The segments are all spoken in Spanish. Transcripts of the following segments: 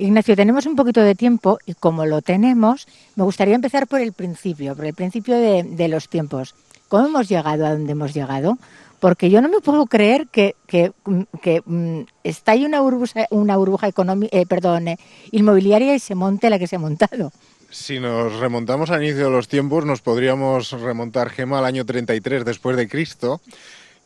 Ignacio, tenemos un poquito de tiempo y como lo tenemos, me gustaría empezar por el principio, por el principio de, los tiempos. ¿Cómo hemos llegado a donde hemos llegado? Porque yo no me puedo creer que, mm, está ahí una burbuja, una eh, eh, inmobiliaria y se monte la que se ha montado si nos remontamos al inicio de los tiempos, nos podríamos remontar, Gema, al año 33 después de Cristo,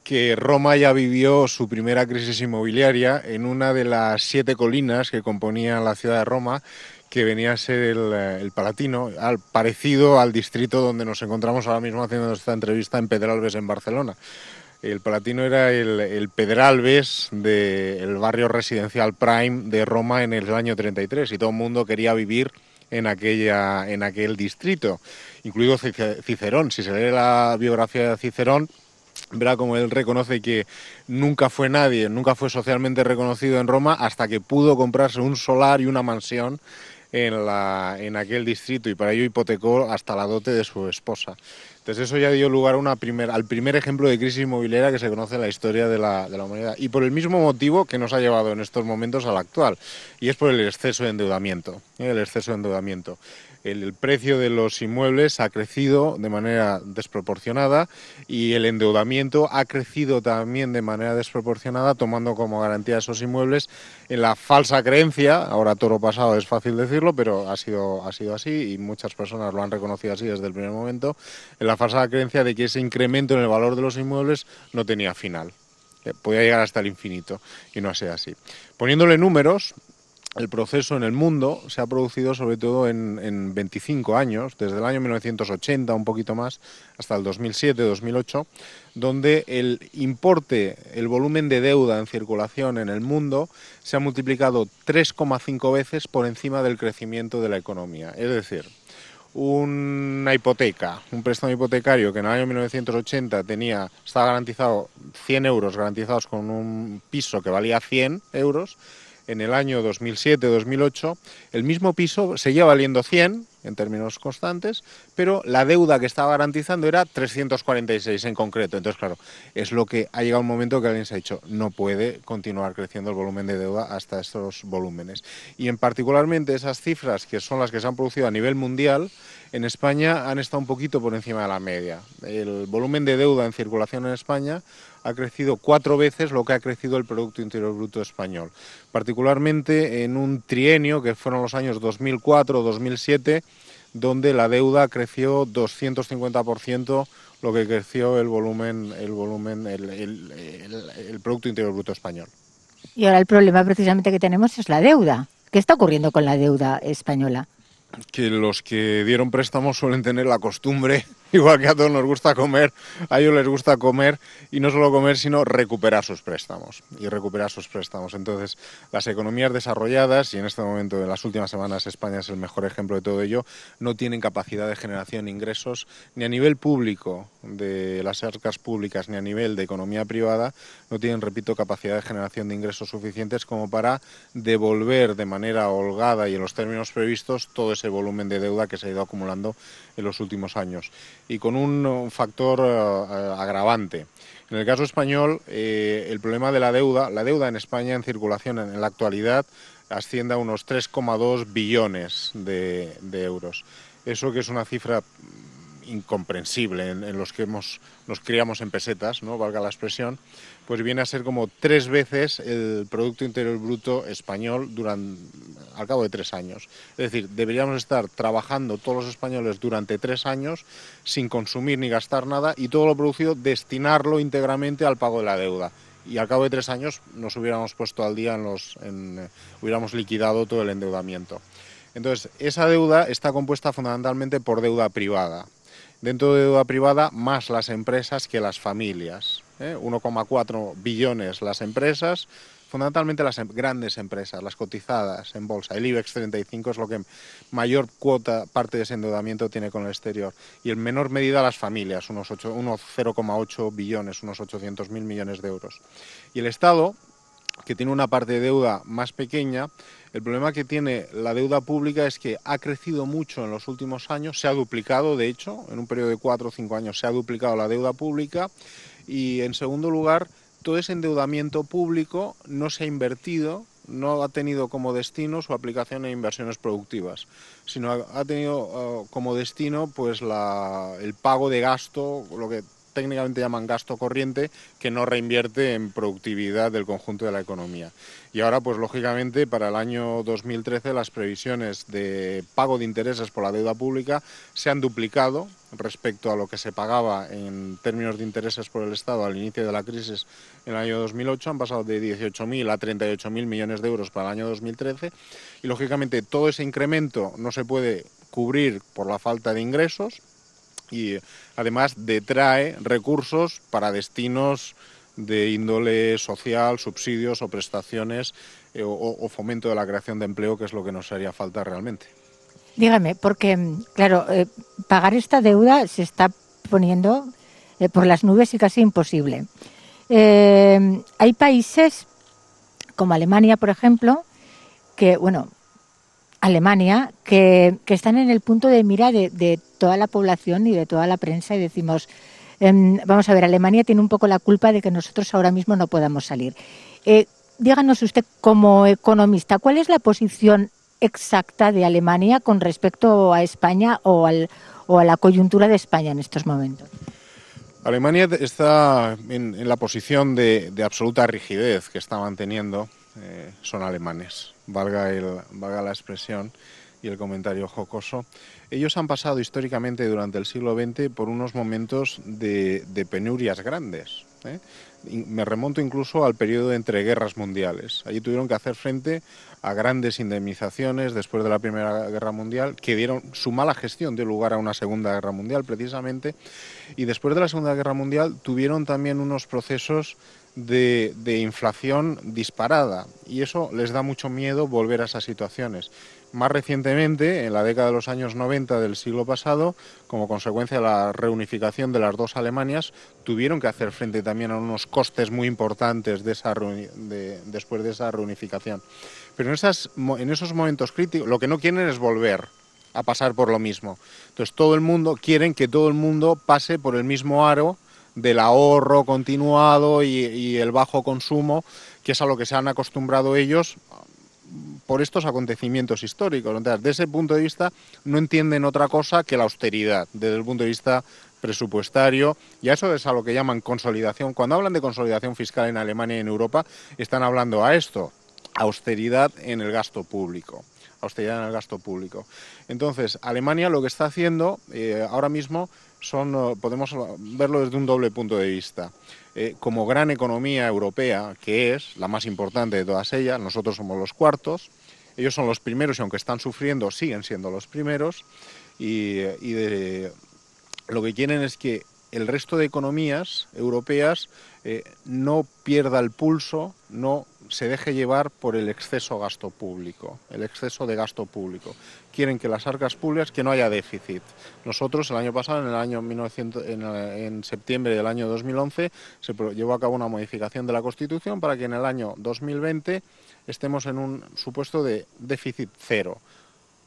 que Roma ya vivió su primera crisis inmobiliaria en una de las siete colinas que componían la ciudad de Roma, que venía a ser eh, el, Palatino, al, parecido al distrito donde nos encontramos ahora mismo haciendo esta entrevista en Pedralbes, en Barcelona. El Palatino era el, el Pedralbes del barrio residencial Prime de Roma en el año 33 y todo el mundo quería vivir en, aquella, en aquel distrito, incluido Cicerón. Si se lee la biografía de Cicerón, verá como él reconoce que nunca fue nadie, nunca fue socialmente reconocido en Roma hasta que pudo comprarse un solar y una mansión en, la, en aquel distrito y para ello hipotecó hasta la dote de su esposa. Entonces eso ya dio lugar a una primer, al primer ejemplo de crisis inmobiliaria que se conoce en la historia de la, humanidad y por el mismo motivo que nos ha llevado en estos momentos al actual y es por el exceso endeudamiento, ¿eh? el exceso de endeudamiento el precio de los inmuebles ha crecido de manera desproporcionada y el endeudamiento ha crecido también de manera desproporcionada, tomando como garantía esos inmuebles en la falsa creencia, ahora toro pasado es fácil decirlo, pero ha sido, ha sido así y muchas personas lo han reconocido así desde el primer momento, en la falsa creencia de que ese incremento en el valor de los inmuebles no tenía final. podía llegar hasta el infinito y no sea así. Poniéndole números, el proceso en el mundo se ha producido sobre todo en, 25 años, desde el año 1980, un poquito más, hasta el 2007-2008, donde el importe, el volumen de deuda en circulación en el mundo se ha multiplicado 3,5 veces por encima del crecimiento de la economía. Es decir, una hipoteca, un préstamo hipotecario que en el año 1980 tenía, estaba garantizado 100 euros, garantizados con un piso que valía 100 euros, en el año 2007-2008, el mismo piso seguía valiendo 100 en términos constantes, pero la deuda que estaba garantizando era 346 en concreto. Entonces, claro, es lo que ha llegado un momento que alguien se ha dicho, no puede continuar creciendo el volumen de deuda hasta estos volúmenes. Y en particularmente esas cifras que son las que se han producido a nivel mundial, en España han estado un poquito por encima de la media. El volumen de deuda en circulación en España ha crecido cuatro veces lo que ha crecido el Producto Interior Bruto español. Particularmente en un trienio que fueron los años 2004-2007, donde la deuda creció 250% lo que creció el volumen, el volumen, Producto Interior Bruto español. Y ahora el problema precisamente que tenemos es la deuda. ¿Qué está ocurriendo con la deuda española? Que los que dieron préstamos suelen tener la costumbre igual que a todos nos gusta comer, a ellos les gusta comer y no solo comer, sino recuperar sus préstamos y recuperar sus préstamos. Entonces, las economías desarrolladas, y en este momento, en las últimas semanas, España es el mejor ejemplo de todo ello, no tienen capacidad de generación de ingresos ni a nivel público de las arcas públicas ni a nivel de economía privada, no tienen, repito, capacidad de generación de ingresos suficientes como para devolver de manera holgada y en los términos previstos todo ese volumen de deuda que se ha ido acumulando en los últimos años y con un factor eh, eh, agravante. En el caso español, eh, el problema de la deuda, la deuda en España en circulación en, la actualidad asciende a unos 3,2 billones de, euros. Eso que es una cifra incomprensible en, los que nos criamos en pesetas, ¿no? valga la expresión, pues viene a ser como tres veces el Producto Interior Bruto español durante, al cabo de tres años. Es decir, deberíamos estar trabajando todos los españoles durante tres años sin consumir ni gastar nada y todo lo producido destinarlo íntegramente al pago de la deuda. Y al cabo de tres años nos hubiéramos puesto al día, en los, hubiéramos liquidado todo el endeudamiento. Entonces, esa deuda está compuesta fundamentalmente por deuda privada dentro de deuda privada más las empresas que las familias. 1,4 ¿eh? billones las empresas, fundamentalmente las em-, grandes empresas, las cotizadas en bolsa. El IBEX 35 es lo que mayor cuota, parte de ese endeudamiento tiene con el exterior. Y en menor medida las familias, unos, unos 0,8 billones, unos 800.000 millones de euros. Y el Estado, que tiene una parte de deuda más pequeña. El problema que tiene la deuda pública es que ha crecido mucho en los últimos años, se ha duplicado, de hecho, en un periodo de cuatro o cinco años se ha duplicado la deuda pública y, en segundo lugar, todo ese endeudamiento público no se ha invertido, no ha tenido como destino su aplicación en inversiones productivas, sino ha tenido eh, como destino pues el pago de gasto, lo que técnicamente llaman gasto corriente, que no reinvierte en productividad del conjunto de la economía. Y ahora, pues lógicamente, para el año 2013 las previsiones de pago de intereses por la deuda pública se han duplicado respecto a lo que se pagaba en términos de intereses por el Estado al inicio de la crisis en el año 2008. Han pasado de 18.000 a 38.000 millones de euros para el año 2013. Y lógicamente todo ese incremento no se puede cubrir por la falta de ingresos, y además detrae recursos para destinos de índole social, subsidios o prestaciones eh, o, fomento de la creación de empleo, que es lo que nos haría falta realmente. Dígame, porque, claro, eh, pagar esta deuda se está poniendo eh, por las nubes y casi imposible. hay países como Alemania, por ejemplo, que, bueno, Alemania, que, están en el punto de mira de, toda la población y de toda la prensa y decimos, em, vamos a ver, Alemania tiene un poco la culpa de que nosotros ahora mismo no podamos salir. Eh, díganos usted como economista, ¿cuál es la posición exacta de Alemania con respecto a España o, a la coyuntura de España en estos momentos? Alemania está en, la posición de, de absoluta rigidez que está manteniendo eh, son alemanes, valga, el, valga la expresión y el comentario jocoso. Ellos han pasado históricamente durante el siglo XX por unos momentos de, de penurias grandes. ¿eh? Me remonto incluso al periodo entre guerras mundiales. Allí tuvieron que hacer frente a grandes indemnizaciones después de la Primera Guerra Mundial, que dieron su mala gestión dio lugar a una Segunda Guerra Mundial precisamente. Y después de la Segunda Guerra Mundial tuvieron también unos procesos de, inflación disparada y eso les da mucho miedo volver a esas situaciones. Más recientemente, en la década de los años 90 del siglo pasado, como consecuencia de la reunificación de las dos Alemanias, tuvieron que hacer frente también a unos costes muy importantes después de esa reunificación. Pero en, esos momentos críticos, lo que no quieren es volver a pasar por lo mismo. Entonces todo el mundo, quieren que todo el mundo pase por el mismo aro del ahorro continuado y, el bajo consumo, que es a lo que se han acostumbrado ellos mm, por estos acontecimientos históricos. Entonces, desde ese punto de vista, no entienden otra cosa que la austeridad, desde el punto de vista presupuestario, y a eso es a lo que llaman consolidación. Cuando hablan de consolidación fiscal en Alemania y en Europa, están hablando a esto, austeridad en el gasto público. Austeridad en el gasto público. Entonces, Alemania lo que está haciendo eh, ahora mismo son, eh, podemos verlo desde un doble punto de vista. Eh, como gran economía europea, que es la más importante de todas ellas, nosotros somos los cuartos, ellos son los primeros y aunque están sufriendo, siguen siendo los primeros, y, eh, lo que quieren es que el resto de economías europeas eh, no pierda el pulso, no se deje llevar por el exceso gasto público, el exceso de gasto público. Quieren que las arcas públicas, que no haya déficit. Nosotros el año pasado, en el año en, septiembre del año 2011, se llevó a cabo una modificación de la Constitución para que en el año 2020 estemos en un supuesto de déficit cero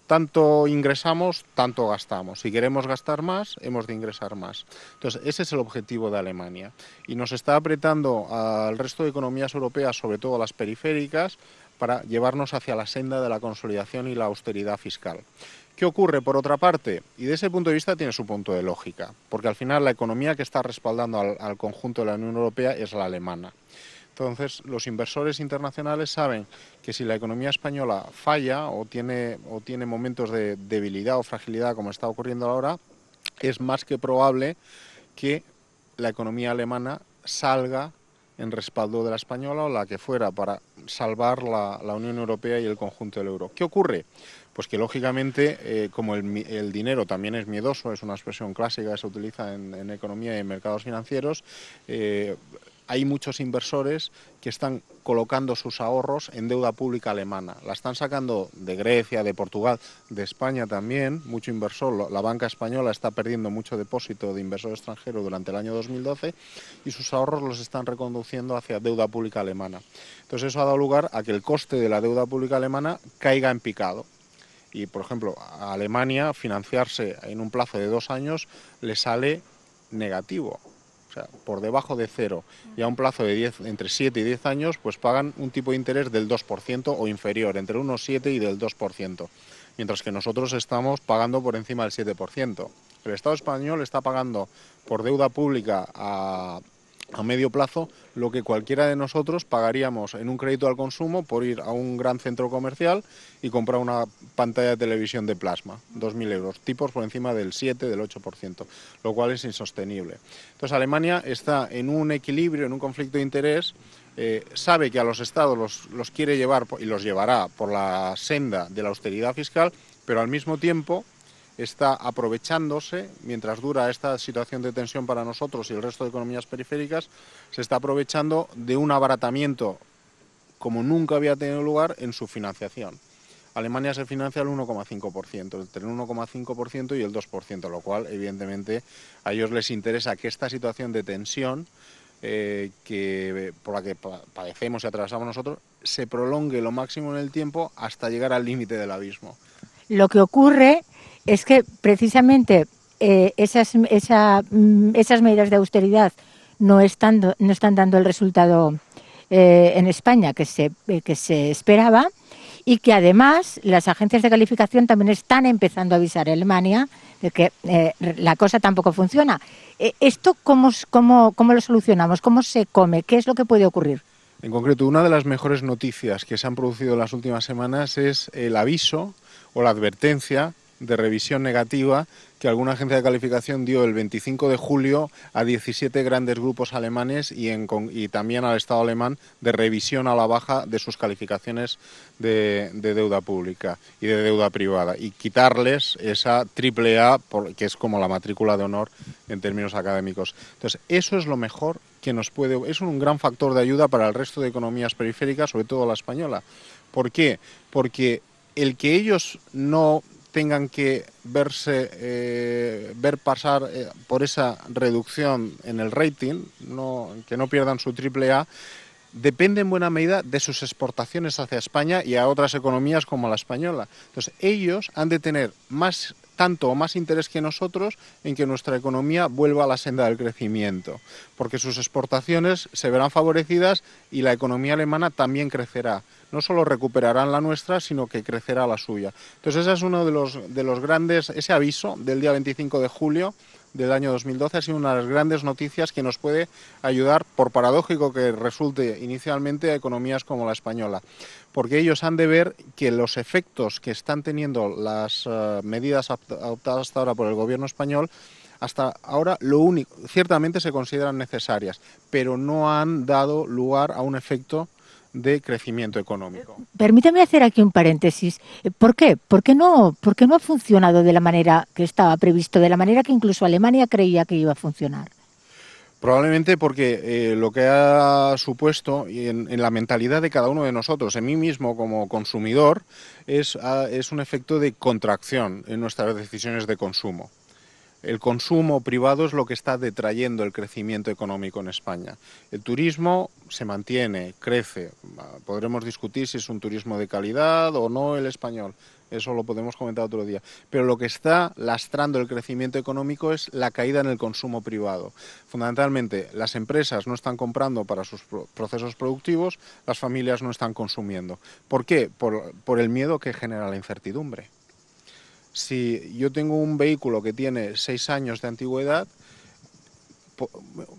tanto ingresamos, tanto gastamos. Si queremos gastar más, hemos de ingresar más. Entonces, ese es el objetivo de Alemania. Y nos está apretando al resto de economías europeas, sobre todo las periféricas, para llevarnos hacia la senda de la consolidación y la austeridad fiscal. ¿Qué ocurre por otra parte? Y de ese punto de vista tiene su punto de lógica, porque al final la economía que está respaldando al, al conjunto de la Unión Europea es la alemana. Entonces, los inversores internacionales saben que si la economía española falla o tiene, o tiene momentos de debilidad o fragilidad como está ocurriendo ahora, es más que probable que la economía alemana salga en respaldo de la española o la que fuera para salvar la, Unión Europea y el conjunto del euro. ¿Qué ocurre? Pues que lógicamente, eh, como el, dinero también es miedoso, es una expresión clásica que se utiliza en, economía y en mercados financieros, eh, hay muchos inversores que están colocando sus ahorros en deuda pública alemana. La están sacando de Grecia, de Portugal, de España también, mucho inversor. La banca española está perdiendo mucho depósito de inversor extranjero durante el año 2012 y sus ahorros los están reconduciendo hacia deuda pública alemana. Entonces eso ha dado lugar a que el coste de la deuda pública alemana caiga en picado y por ejemplo a Alemania financiarse en un plazo de dos años le sale negativo sea, por debajo de cero y a un plazo de 10, entre 7 y 10 años, pues pagan un tipo de interés del 2% o inferior, entre 1,7 y del 2%, mientras que nosotros estamos pagando por encima del 7%. El Estado español está pagando por deuda pública a, a medio plazo lo que cualquiera de nosotros pagaríamos en un crédito al consumo por ir a un gran centro comercial y comprar una pantalla de televisión de plasma, 2.000 euros, tipos por encima del 7, del 8%, lo cual es insostenible. Entonces Alemania está en un equilibrio, en un conflicto de interés, eh, sabe que a los estados los, los quiere llevar y los llevará por la senda de la austeridad fiscal, pero al mismo tiempo está aprovechándose, mientras dura esta situación de tensión para nosotros y el resto de economías periféricas, se está aprovechando de un abaratamiento como nunca había tenido lugar en su financiación. Alemania se financia al 1,5%, entre el 1,5% y el 2%, lo cual evidentemente a ellos les interesa que esta situación de tensión eh, que, por la que padecemos y atravesamos nosotros se prolongue lo máximo en el tiempo hasta llegar al límite del abismo. Lo que ocurre es que precisamente eh, esas, mm, esas medidas de austeridad no, no están dando el resultado eh, en España que se, eh, se esperaba y que además las agencias de calificación también están empezando a avisar a Alemania de que la cosa tampoco funciona. ¿Esto cómo, cómo, cómo lo solucionamos? ¿Cómo se come? ¿Qué es lo que puede ocurrir? En concreto, una de las mejores noticias que se han producido en las últimas semanas es el aviso o la advertencia de revisión negativa que alguna agencia de calificación dio el 25 de julio a 17 grandes grupos alemanes y, también al Estado alemán de revisión a la baja de sus calificaciones de, deuda pública y de deuda privada y quitarles esa triple A que es como la matrícula de honor en términos académicos. Entonces, eso es lo mejor que nos puede, es un gran factor de ayuda para el resto de economías periféricas, sobre todo la española. ¿Por qué? Porque el que ellos no tengan que verse eh, ver pasar eh, por esa reducción en el rating, no, que no pierdan su triple A, depende en buena medida de sus exportaciones hacia España y a otras economías como la española. Entonces, ellos han de tener más tanto o más interés que nosotros en que nuestra economía vuelva a la senda del crecimiento, porque sus exportaciones se verán favorecidas y la economía alemana también crecerá. No solo recuperarán la nuestra, sino que crecerá la suya. Entonces ese es uno de los, de los grandes, ese aviso del día 25 de julio del año 2012 ha sido una de las grandes noticias que nos puede ayudar, por paradójico que resulte inicialmente, a economías como la española porque ellos han de ver que los efectos que están teniendo las eh, medidas adoptadas hasta ahora por el gobierno español hasta ahora lo único ciertamente se consideran necesarias, pero no han dado lugar a un efecto de crecimiento económico. Permítame hacer aquí un paréntesis. Eh, ¿Por qué? ¿Por qué no, por qué no ha funcionado de la manera que estaba previsto, de la manera que incluso Alemania creía que iba a funcionar? Probablemente porque eh, lo que ha supuesto en, en, la mentalidad de cada uno de nosotros, en mí mismo como consumidor, ah, es un efecto de contracción en nuestras decisiones de consumo. El consumo privado es lo que está detrayendo el crecimiento económico en España. El turismo se mantiene, crece. Ah, podremos discutir si es un turismo de calidad o no el español, eso lo podemos comentar otro día. Pero lo que está lastrando el crecimiento económico es la caída en el consumo privado. Fundamentalmente, las empresas no están comprando para sus procesos productivos, las familias no están consumiendo. ¿Por qué? Por, el miedo que genera la incertidumbre. Si yo tengo un vehículo que tiene seis años de antigüedad,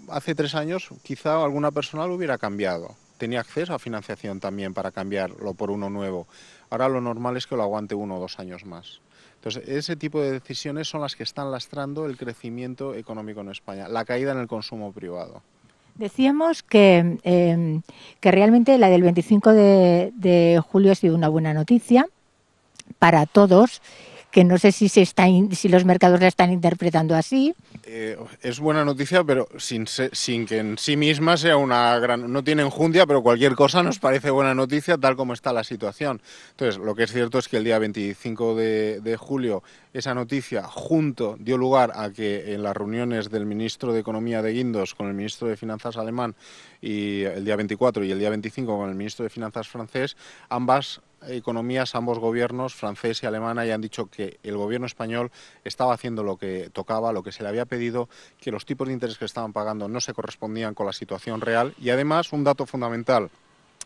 hace tres años quizá alguna persona lo hubiera cambiado. Tenía acceso a financiación también para cambiarlo por uno nuevo Ahora lo normal es que lo aguante uno o dos años más. Entonces, ese tipo de decisiones son las que están lastrando el crecimiento económico en España, la caída en el consumo privado. Decíamos que, em, que realmente la del 25 de julio ha sido una buena noticia para todos que no sé si, se está si los mercados la están interpretando así. Eh, es buena noticia, pero sin, sin que en sí misma sea una gran... No tiene enjundia, pero cualquier cosa nos parece buena noticia tal como está la situación. Entonces, lo que es cierto es que el día 25 de, de julio esa noticia junto dio lugar a que en las reuniones del ministro de Economía de Guindos con el ministro de Finanzas alemán y el día 24 y el día 25 con el ministro de Finanzas francés, ambas economías, ambos gobiernos, francés y alemana, ya han dicho que el gobierno español estaba haciendo lo que tocaba, lo que se le había pedido, que los tipos de interés que estaban pagando no se correspondían con la situación real. Y además, un dato fundamental,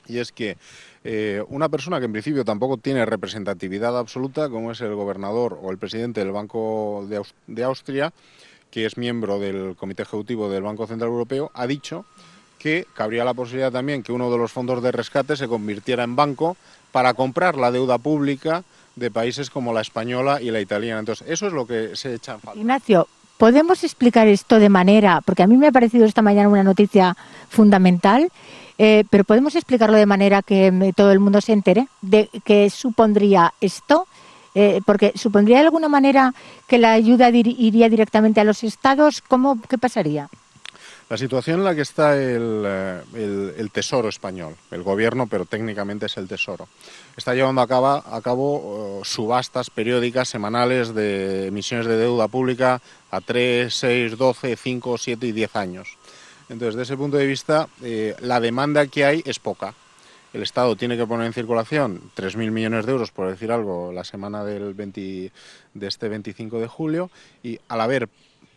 y es que eh, una persona que en principio tampoco tiene representatividad absoluta, como es el gobernador o el presidente del Banco de Austria, que es miembro del Comité Ejecutivo del Banco Central Europeo, ha dicho que cabría la posibilidad también que uno de los fondos de rescate se convirtiera en banco para comprar la deuda pública de países como la española y la italiana. Entonces, eso es lo que se echa en falta. Ignacio, ¿podemos explicar esto de manera, porque a mí me ha parecido esta mañana una noticia fundamental, eh, pero podemos explicarlo de manera que mm, todo el mundo se entere de qué supondría esto? Eh, porque supondría de alguna manera que la ayuda iría directamente a los estados, ¿cómo, ¿qué pasaría? La situación en la que está eh, el, Tesoro español, el gobierno, pero técnicamente es el Tesoro, está llevando a cabo, a cabo oh, subastas periódicas semanales de emisiones de deuda pública a 3, 6, 12, 5, 7 y 10 años. Entonces, desde ese punto de vista, eh, la demanda que hay es poca. El Estado tiene que poner en circulación 3.000 millones de euros, por decir algo, la semana del de este 25 de julio, y al haber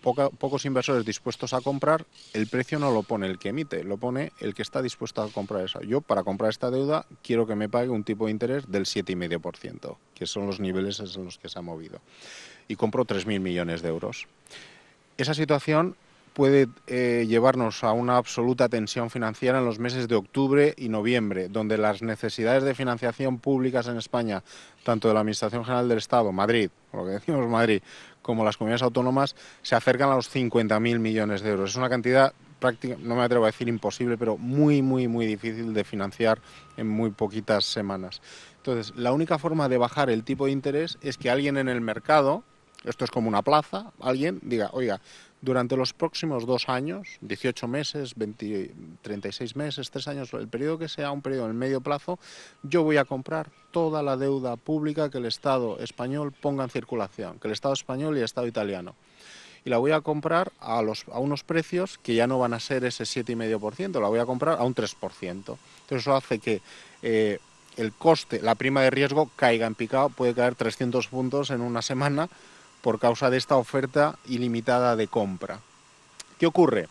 pocos inversores dispuestos a comprar, el precio no lo pone el que emite, lo pone el que está dispuesto a comprar esa. Yo para comprar esta deuda quiero que me pague un tipo de interés del 7,5%, que son los niveles en los que se ha movido. Y compro 3.000 millones de euros. Esa situación puede eh, llevarnos a una absoluta tensión financiera en los meses de octubre y noviembre, donde las necesidades de financiación públicas en España, tanto de la Administración General del Estado, Madrid, lo que decimos Madrid, como las comunidades autónomas, se acercan a los 50.000 millones de euros. Es una cantidad práctica, no me atrevo a decir imposible, pero muy, muy, muy difícil de financiar en muy poquitas semanas. Entonces, la única forma de bajar el tipo de interés es que alguien en el mercado, esto es como una plaza, alguien diga, oiga, durante los próximos dos años, 18 meses, 36 meses, tres años, el periodo que sea, un periodo en medio plazo, yo voy a comprar toda la deuda pública que el Estado español ponga en circulación, que el Estado español y el Estado italiano. Y la voy a comprar a, los, a unos precios que ya no van a ser ese 7,5%, la voy a comprar a un 3%. Entonces eso hace que eh, el coste, la prima de riesgo caiga en picado, puede caer 300 puntos en una semana, por causa de esta oferta ilimitada de compra. ¿Qué ocurre?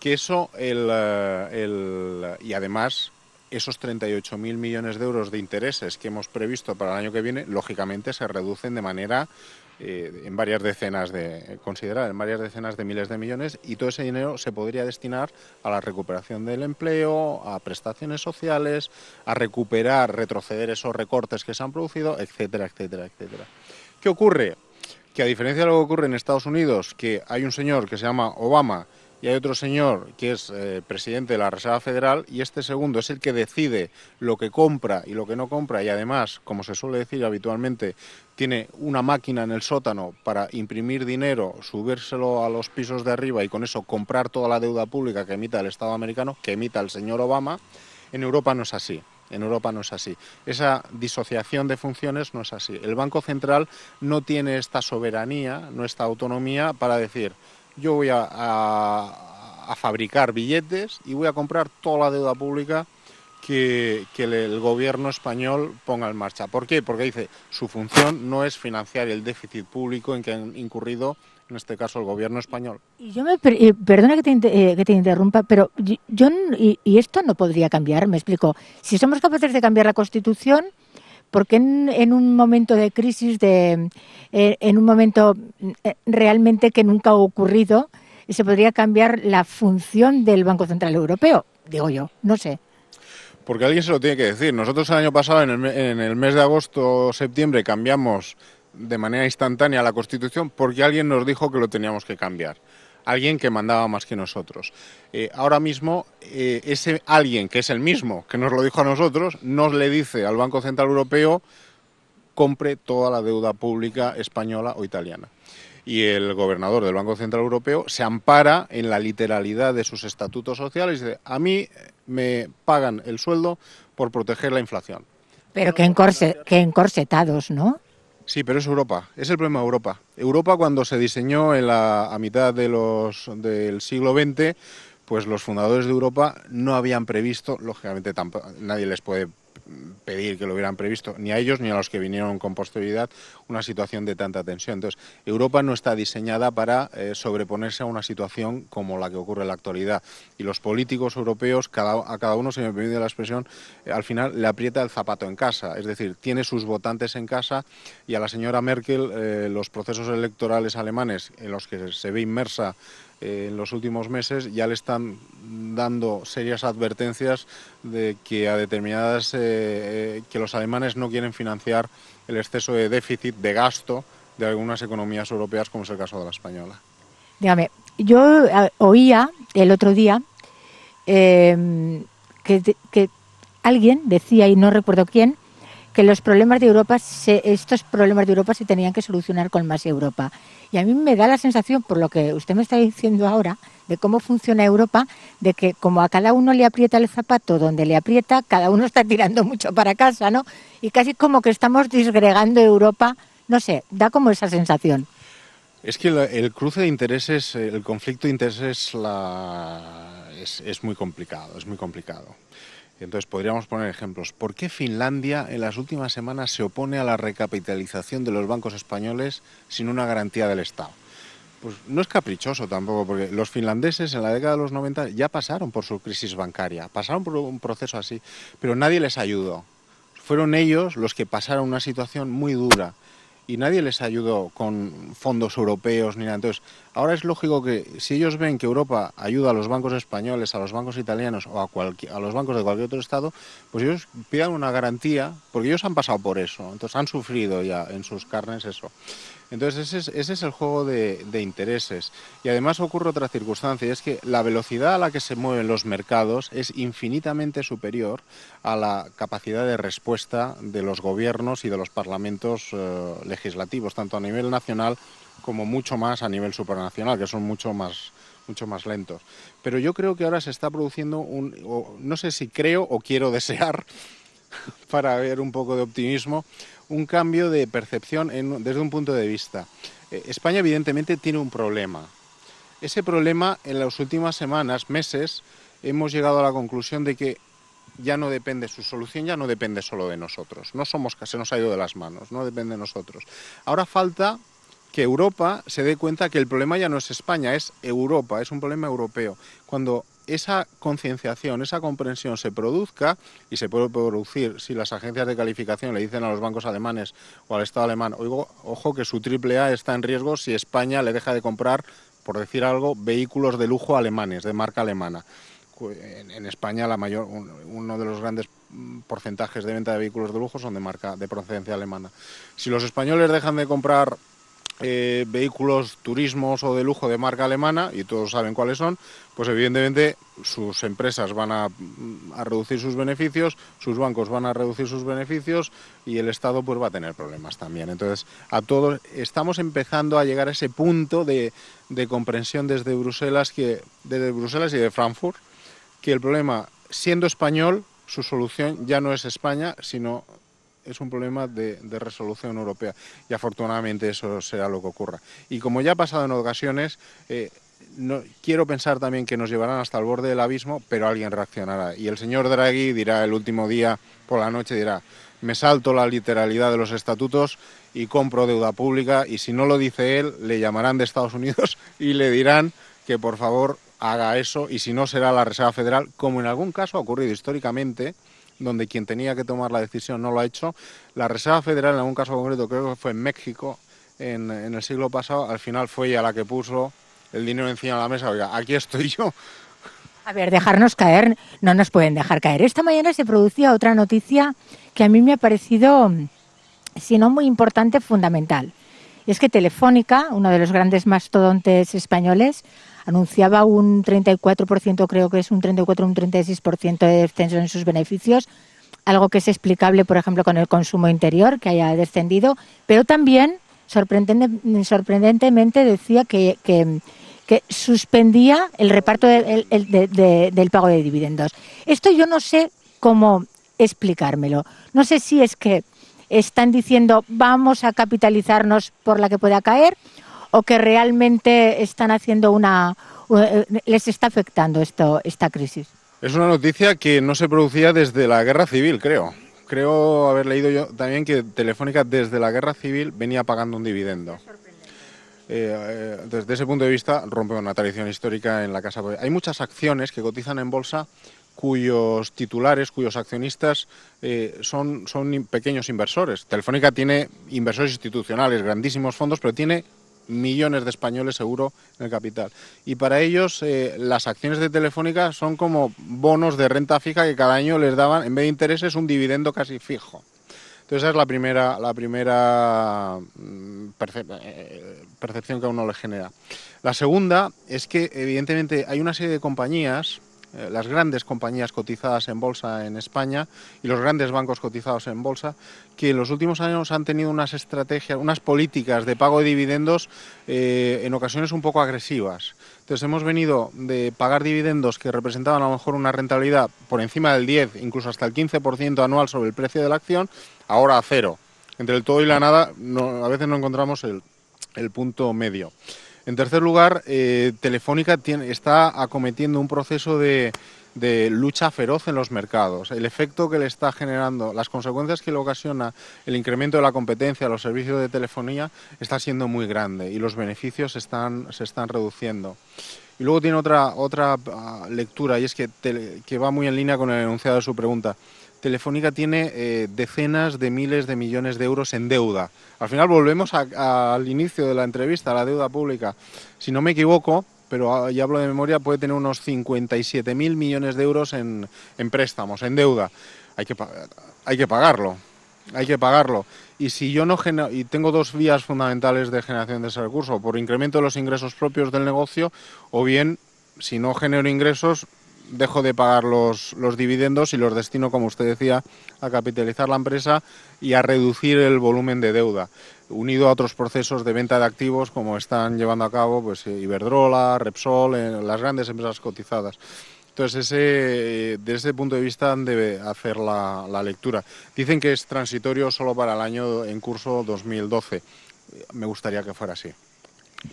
Que eso, eh, y además esos 38.000 millones de euros de intereses que hemos previsto para el año que viene, lógicamente se reducen de manera eh, en varias decenas de considerar en varias decenas de miles de millones y todo ese dinero se podría destinar a la recuperación del empleo, a prestaciones sociales, a recuperar, retroceder esos recortes que se han producido, etcétera, etcétera, etcétera. ¿Qué ocurre? que a diferencia de lo que ocurre en Estados Unidos, que hay un señor que se llama Obama y hay otro señor que es eh, presidente de la Reserva Federal y este segundo es el que decide lo que compra y lo que no compra y además, como se suele decir habitualmente, tiene una máquina en el sótano para imprimir dinero, subírselo a los pisos de arriba y con eso comprar toda la deuda pública que emita el Estado americano, que emita el señor Obama. En Europa no es así. En Europa no es así. Esa disociación de funciones no es así. El Banco Central no tiene esta soberanía, no esta autonomía para decir, yo voy a, a fabricar billetes y voy a comprar toda la deuda pública que, el gobierno español ponga en marcha. ¿Por qué? Porque dice, su función no es financiar el déficit público en que han incurrido, en este caso, el gobierno español. ...y Yo me, eh, perdona eh, que te, interrumpa, pero yo, y, esto no podría cambiar, me explico. Si somos capaces de cambiar la Constitución, ¿por qué en, en un momento de crisis, de, eh, en un momento realmente que nunca ha ocurrido, se podría cambiar la función del Banco Central Europeo? Digo yo, no sé. Porque alguien se lo tiene que decir. Nosotros el año pasado, en el, mes de agosto o septiembre, cambiamos de manera instantánea la Constitución porque alguien nos dijo que lo teníamos que cambiar. Alguien que mandaba más que nosotros. Eh, ahora mismo, eh, ese alguien, que es el mismo que nos lo dijo a nosotros, nos le dice al Banco Central Europeo compre toda la deuda pública española o italiana y el gobernador del Banco Central Europeo se ampara en la literalidad de sus estatutos sociales y dice, a mí eh, me pagan el sueldo por proteger la inflación. Pero que, encorsetados, ¿no? Sí, pero es Europa, es el problema de Europa. Europa cuando se diseñó a mitad de los, del siglo XX, pues los fundadores de Europa no habían previsto, lógicamente nadie les puede pedir que lo hubieran previsto, ni a ellos ni a los que vinieron con posterioridad, una situación de tanta tensión. Entonces, Europa no está diseñada para eh, sobreponerse a una situación como la que ocurre en la actualidad. Y los políticos europeos, cada, a cada uno, si me permite la expresión, eh, al final le aprieta el zapato en casa. Es decir, tiene sus votantes en casa y a la señora Merkel eh, los procesos electorales alemanes en los que se ve inmersa en los últimos meses ya le están dando serias advertencias de que a determinadas eh, eh, que los alemanes no quieren financiar el exceso de déficit de gasto de algunas economías europeas como es el caso de la española. Dígame, yo oía el otro día em, que alguien decía y no recuerdo quién que los problemas de Europa, estos problemas de Europa se tenían que solucionar con más Europa. Y a mí me da la sensación, por lo que usted me está diciendo ahora, de cómo funciona Europa, de que como a cada uno le aprieta el zapato donde le aprieta, cada uno está tirando mucho para casa, ¿no? Y casi como que estamos disgregando Europa, no sé, da como esa sensación. Es que el, cruce de intereses, el conflicto de intereses es muy complicado, es muy complicado. Entonces podríamos poner ejemplos. ¿Por qué Finlandia en las últimas semanas se opone a la recapitalización de los bancos españoles sin una garantía del Estado? Pues no es caprichoso tampoco, porque los finlandeses en la década de los 90 ya pasaron por su crisis bancaria, pasaron por un proceso así, pero nadie les ayudó. Fueron ellos los que pasaron una situación muy dura y nadie les ayudó con fondos europeos ni nada. Entonces, ahora es lógico que si ellos ven que Europa ayuda a los bancos españoles, a los bancos italianos o a, a los bancos de cualquier otro estado, pues ellos pidan una garantía, porque ellos han pasado por eso, entonces han sufrido ya en sus carnes eso. Entonces ese es, el juego de, intereses. Y además ocurre otra circunstancia, y es que la velocidad a la que se mueven los mercados es infinitamente superior a la capacidad de respuesta de los gobiernos y de los parlamentos eh, legislativos, tanto a nivel nacional como mucho más a nivel supranacional, que son mucho más, mucho más lentos. Pero yo creo que ahora se está produciendo un, no sé si creo o quiero desear, para ver un poco de optimismo, un cambio de percepción desde un punto de vista. Eh, España evidentemente tiene un problema. Ese problema en las últimas semanas, meses, hemos llegado a la conclusión de que ya no depende, su solución ya no depende solo de nosotros. No somos que se nos ha ido de las manos, no depende de nosotros. Ahora falta que Europa se dé cuenta que el problema ya no es España, es Europa, es un problema europeo. Cuando esa concienciación, esa comprensión se produzca y se puede producir si las agencias de calificación le dicen a los bancos alemanes o al Estado alemán, oigo, ojo que su triple A está en riesgo si España le deja de comprar, por decir algo, vehículos de lujo alemanes, de marca alemana. En, España la mayor, uno de los grandes mm, porcentajes de venta de vehículos de lujo son de marca de procedencia alemana. Si los españoles dejan de comprar eh, vehículos, turismos o de lujo de marca alemana, y todos saben cuáles son, pues evidentemente sus empresas van a, reducir sus beneficios, sus bancos van a reducir sus beneficios y el Estado pues va a tener problemas también. Entonces, a todos estamos empezando a llegar a ese punto de, de comprensión desde Bruselas, que, desde Bruselas y de Frankfurt, que el problema, siendo español, su solución ya no es España, sino es un problema de, resolución europea y afortunadamente eso será lo que ocurra. Y como ya ha pasado en ocasiones, eh, no, quiero pensar también que nos llevarán hasta el borde del abismo, pero alguien reaccionará. Y el señor Draghi dirá el último día por la noche, dirá, me salto la literalidad de los estatutos y compro deuda pública y si no lo dice él, le llamarán de Estados Unidos y le dirán que por favor haga eso y si no será la Reserva Federal, como en algún caso ha ocurrido históricamente, donde quien tenía que tomar la decisión no lo ha hecho. La Reserva Federal, en algún caso concreto, creo que fue en México, en, el siglo pasado, al final fue ella la que puso el dinero encima de la mesa. Oiga, aquí estoy yo. A ver, dejarnos caer, no nos pueden dejar caer. Esta mañana se producía otra noticia que a mí me ha parecido, si no muy importante, fundamental. Y es que Telefónica, uno de los grandes mastodontes españoles, anunciaba un 34%, creo que es un 34 un 36% de descenso en sus beneficios, algo que es explicable, por ejemplo, con el consumo interior, que haya descendido, pero también, sorprendentemente, decía que, suspendía el reparto del pago de dividendos. Esto yo no sé cómo explicármelo. No sé si es que están diciendo vamos a capitalizarnos por la que pueda caer o que realmente están haciendo una eh, les está afectando esto esta crisis. Es una noticia que no se producía desde la Guerra Civil, creo. Creo haber leído yo también que Telefónica desde la Guerra Civil venía pagando un dividendo. Eh, eh, desde ese punto de vista rompe una tradición histórica en la casa. Hay muchas acciones que cotizan en bolsa cuyos titulares, cuyos accionistas eh, son, son pequeños inversores. Telefónica tiene inversores institucionales, grandísimos fondos, pero tiene millones de españoles seguro en el capital. Y para ellos eh, las acciones de Telefónica son como bonos de renta fija que cada año les daban, en vez de intereses, un dividendo casi fijo. Entonces esa es la primera, la primera mm, eh, percepción que a uno le genera. La segunda es que evidentemente hay una serie de compañías eh, las grandes compañías cotizadas en bolsa en España y los grandes bancos cotizados en bolsa, que en los últimos años han tenido unas estrategias, unas políticas de pago de dividendos eh, en ocasiones un poco agresivas. Entonces hemos venido de pagar dividendos que representaban a lo mejor una rentabilidad por encima del 10, incluso hasta el 15% anual sobre el precio de la acción, ahora a cero. Entre el todo y la nada, a veces no encontramos el punto medio. En tercer lugar, eh, Telefónica tiene, está acometiendo un proceso de, lucha feroz en los mercados. El efecto que le está generando, las consecuencias que le ocasiona el incremento de la competencia a los servicios de telefonía está siendo muy grande y los beneficios están, se están reduciendo. Y luego tiene otra, otra ah, lectura y es que, que va muy en línea con el enunciado de su pregunta. Telefónica tiene eh, decenas de miles de millones de euros en deuda. Al final volvemos al inicio de la entrevista, a la deuda pública. Si no me equivoco, pero ah, ya hablo de memoria, puede tener unos mil millones de euros en, préstamos, en deuda. Hay que, hay que pagarlo, hay que pagarlo. Y si yo no y tengo dos vías fundamentales de generación de ese recurso, por incremento de los ingresos propios del negocio o bien si no genero ingresos dejo de pagar los, los dividendos y los destino, como usted decía, a capitalizar la empresa y a reducir el volumen de deuda, unido a otros procesos de venta de activos como están llevando a cabo pues, eh, Iberdrola, Repsol, eh, las grandes empresas cotizadas. Entonces, ese, desde eh, ese punto de vista debe hacer la, la, lectura. Dicen que es transitorio solo para el año en curso 2012. Me gustaría que fuera así.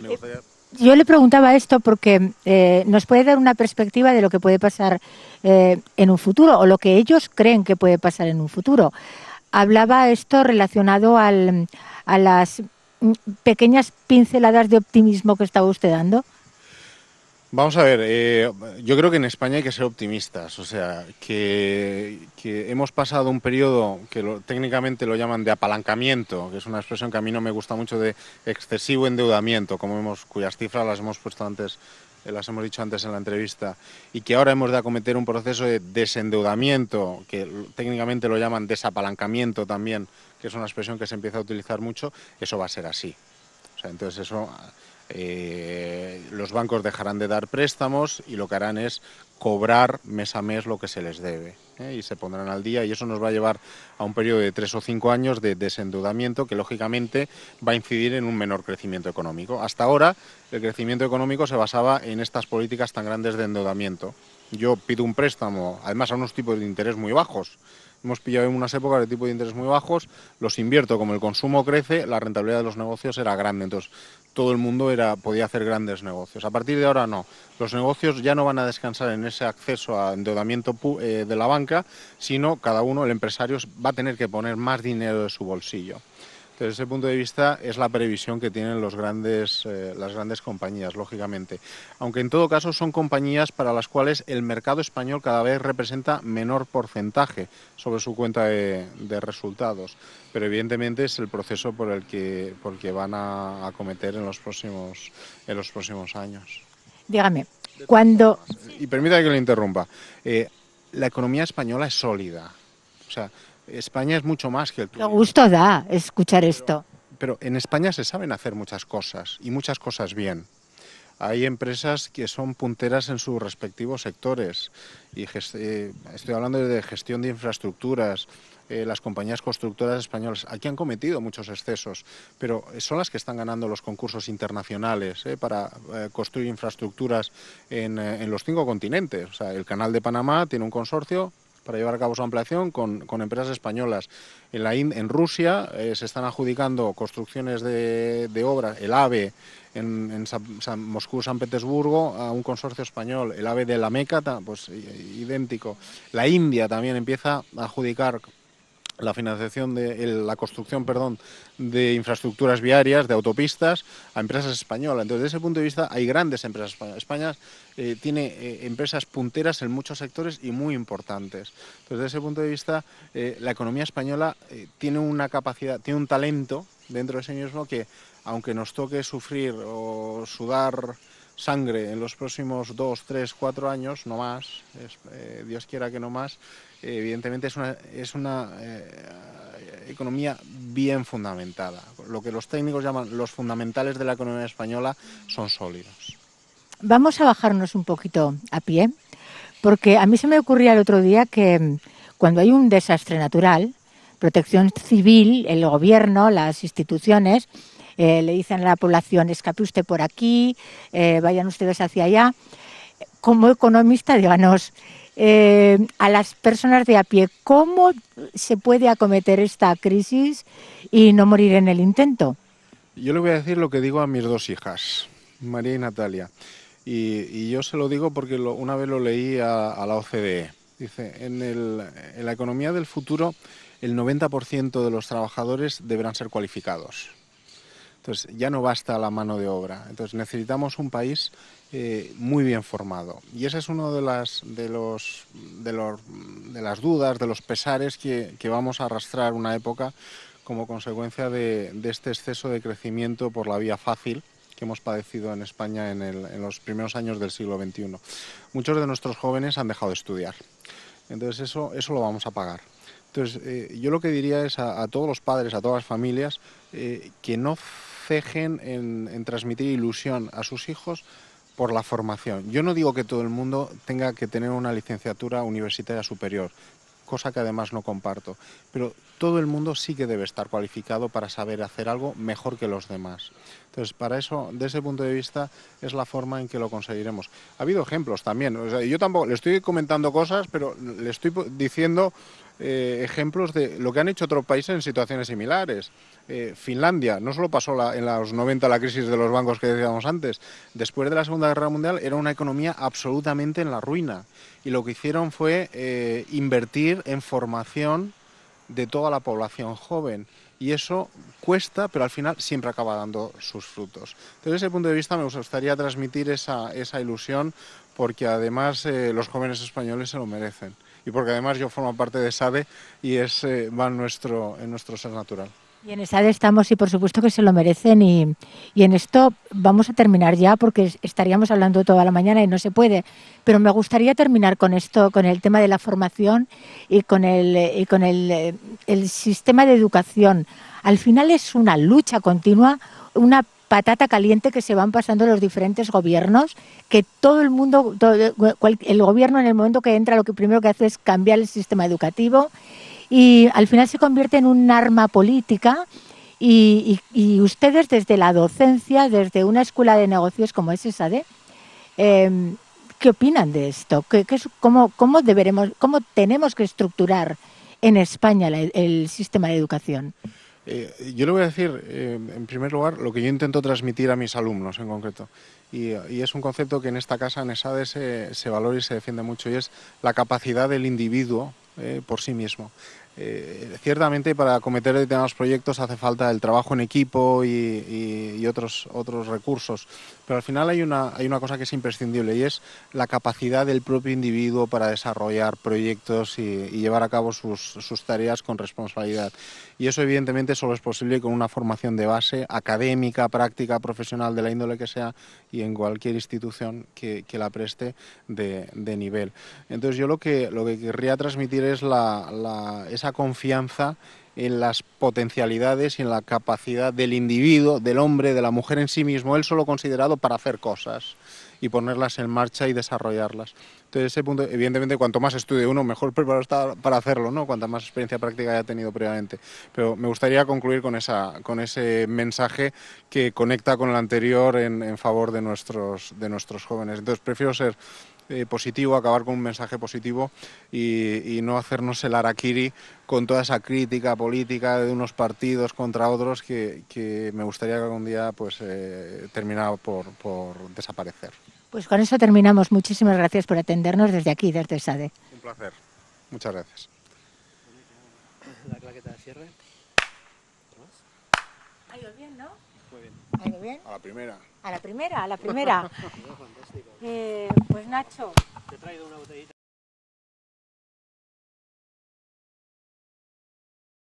Me gustaría yo le preguntaba esto porque eh, nos puede dar una perspectiva de lo que puede pasar eh, en un futuro o lo que ellos creen que puede pasar en un futuro. Hablaba esto relacionado a las mm, pequeñas pinceladas de optimismo que estaba usted dando. Vamos a ver, eh, yo creo que en España hay que ser optimistas, o sea, que, hemos pasado un periodo que técnicamente lo llaman de apalancamiento, que es una expresión que a mí no me gusta mucho de excesivo endeudamiento, como hemos, cuyas cifras las hemos puesto antes, eh, las hemos dicho antes en la entrevista, y que ahora hemos de acometer un proceso de desendeudamiento, que técnicamente lo llaman desapalancamiento también, que es una expresión que se empieza a utilizar mucho, eso va a ser así. O sea, entonces eso eh, los bancos dejarán de dar préstamos y lo que harán es cobrar mes a mes lo que se les debe. ¿eh? Y se pondrán al día y eso nos va a llevar a un periodo de tres o cinco años de desendeudamiento que lógicamente va a incidir en un menor crecimiento económico. Hasta ahora el crecimiento económico se basaba en estas políticas tan grandes de endeudamiento. Yo pido un préstamo, además a unos tipos de interés muy bajos, hemos pillado en unas épocas de tipo de interés muy bajos, los invierto, como el consumo crece, la rentabilidad de los negocios era grande, entonces todo el mundo era, podía hacer grandes negocios. A partir de ahora no, los negocios ya no van a descansar en ese acceso a endeudamiento eh, de la banca, sino cada uno, el empresario, va a tener que poner más dinero de su bolsillo. Desde ese punto de vista es la previsión que tienen los grandes, eh, las grandes compañías, lógicamente. Aunque en todo caso son compañías para las cuales el mercado español cada vez representa menor porcentaje sobre su cuenta de, resultados. Pero evidentemente es el proceso por el que, van a acometer en los próximos, en los próximos años. Dígame, cuando... Y permítame que lo interrumpa. Eh, la economía española es sólida. O sea, España es mucho más que el turismo. gusto da escuchar esto. Pero, en España se saben hacer muchas cosas y muchas cosas bien. Hay empresas que son punteras en sus respectivos sectores. Y eh, estoy hablando de gestión de infraestructuras, eh, las compañías constructoras españolas. Aquí han cometido muchos excesos, pero son las que están ganando los concursos internacionales eh, para construir infraestructuras en, en, los cinco continentes. O sea, el Canal de Panamá tiene un consorcio para llevar a cabo su ampliación con, con empresas españolas. En, en Rusia eh, se están adjudicando construcciones de, de obras, el AVE en, Moscú, San Petersburgo, a un consorcio español, el AVE de la Meca, pues idéntico. La India también empieza a adjudicar la financiación de la construcción perdón de infraestructuras viarias de autopistas a empresas españolas entonces desde ese punto de vista hay grandes empresas españolas España eh, tiene eh, empresas punteras en muchos sectores y muy importantes entonces desde ese punto de vista eh, la economía española tiene una capacidad tiene un talento dentro de sí mismo que aunque nos toque sufrir o sudar sangre en los próximos dos tres cuatro años no más Dios quiera que no más evidentemente es una, eh, economía bien fundamentada. Lo que los técnicos llaman los fundamentales de la economía española son sólidos. Vamos a bajarnos un poquito a pie, porque a mí se me ocurría el otro día que mm, cuando hay un desastre natural, protección civil, el gobierno, las instituciones, eh, le dicen a la población, escape usted por aquí, eh, vayan ustedes hacia allá. Como economista, díganos, eh, a las personas de a pie. ¿Cómo se puede acometer esta crisis y no morir en el intento? Yo le voy a decir lo que digo a mis dos hijas, María y Natalia. Y, yo se lo digo porque una vez lo leí a, la OCDE. Dice, en la economía del futuro el 90% de los trabajadores deberán ser cualificados. Entonces ya no basta la mano de obra. Entonces necesitamos un país eh, muy bien formado. Y esa es una de las, de, los, de, los, de las dudas, de los pesares que, que vamos a arrastrar una época como consecuencia de, de, este exceso de crecimiento por la vía fácil que hemos padecido en España en, en los primeros años del siglo XXI. Muchos de nuestros jóvenes han dejado de estudiar. Entonces eso, eso lo vamos a pagar. Entonces eh, yo lo que diría es a, todos los padres, a todas las familias, eh, que no cejen en, transmitir ilusión a sus hijos por la formación. Yo no digo que todo el mundo tenga que tener una licenciatura universitaria superior, cosa que además no comparto, pero todo el mundo sí que debe estar cualificado para saber hacer algo mejor que los demás. Entonces, para eso, desde ese punto de vista, es la forma en que lo conseguiremos. Ha habido ejemplos también. yo tampoco le estoy comentando cosas, pero le estoy diciendo eh, ejemplos de lo que han hecho otros países en situaciones similares. Eh, Finlandia, no solo pasó en los 90 la crisis de los bancos que decíamos antes, después de la Segunda Guerra Mundial era una economía absolutamente en la ruina y lo que hicieron fue eh, invertir en formación de toda la población joven y eso cuesta, pero al final siempre acaba dando sus frutos. Desde ese punto de vista me gustaría transmitir esa, ilusión porque además los jóvenes españoles se lo merecen y porque además yo formo parte de SADE y es, eh, va en nuestro, en nuestro ser natural. Y en SADE estamos y por supuesto que se lo merecen y, en esto vamos a terminar ya porque estaríamos hablando toda la mañana y no se puede. Pero me gustaría terminar con esto, con el tema de la formación y con el, y con el, el sistema de educación. Al final es una lucha continua, una patata caliente que se van pasando los diferentes gobiernos, que todo el mundo, el gobierno en el momento que entra lo que primero que hace es cambiar el sistema educativo y al final se convierte en un arma política y, ustedes desde la docencia, desde una escuela de negocios como es esa eh, ¿qué opinan de esto? ¿Qué, cómo, deberemos, ¿Cómo tenemos que estructurar en España el sistema de educación? Eh, yo le voy a decir, eh, en primer lugar, lo que yo intento transmitir a mis alumnos en concreto. Y, es un concepto que en esta casa, en ESADE, se, se, valora y se defiende mucho, y es la capacidad del individuo eh, por sí mismo. ciertamente para acometer determinados proyectos hace falta el trabajo en equipo y, y otros, otros recursos, pero al final hay una, hay una cosa que es imprescindible y es la capacidad del propio individuo para desarrollar proyectos y, llevar a cabo sus, tareas con responsabilidad. Y eso evidentemente solo es posible con una formación de base académica, práctica, profesional, de la índole que sea y en cualquier institución que, la preste de, nivel. Entonces yo lo que, lo que querría transmitir es la, esa confianza en las potencialidades y en la capacidad del individuo, del hombre, de la mujer en sí mismo, él solo considerado para hacer cosas y ponerlas en marcha y desarrollarlas. Entonces, ese punto, evidentemente, cuanto más estudie uno, mejor preparado está para hacerlo, ¿no? Cuanta más experiencia práctica haya tenido previamente. Pero me gustaría concluir con, esa, con ese mensaje que conecta con el anterior en, en favor de nuestros, de nuestros jóvenes. Entonces, prefiero ser eh, positivo, acabar con un mensaje positivo y, no hacernos el araquiri con toda esa crítica política de unos partidos contra otros que, me gustaría que algún día pues eh, terminara por, desaparecer. Pues con eso terminamos. Muchísimas gracias por atendernos desde aquí, desde SADE. Un placer. Muchas gracias. La bien, ¿no? A la primera. A la primera, a la primera. Eh, pues Nacho.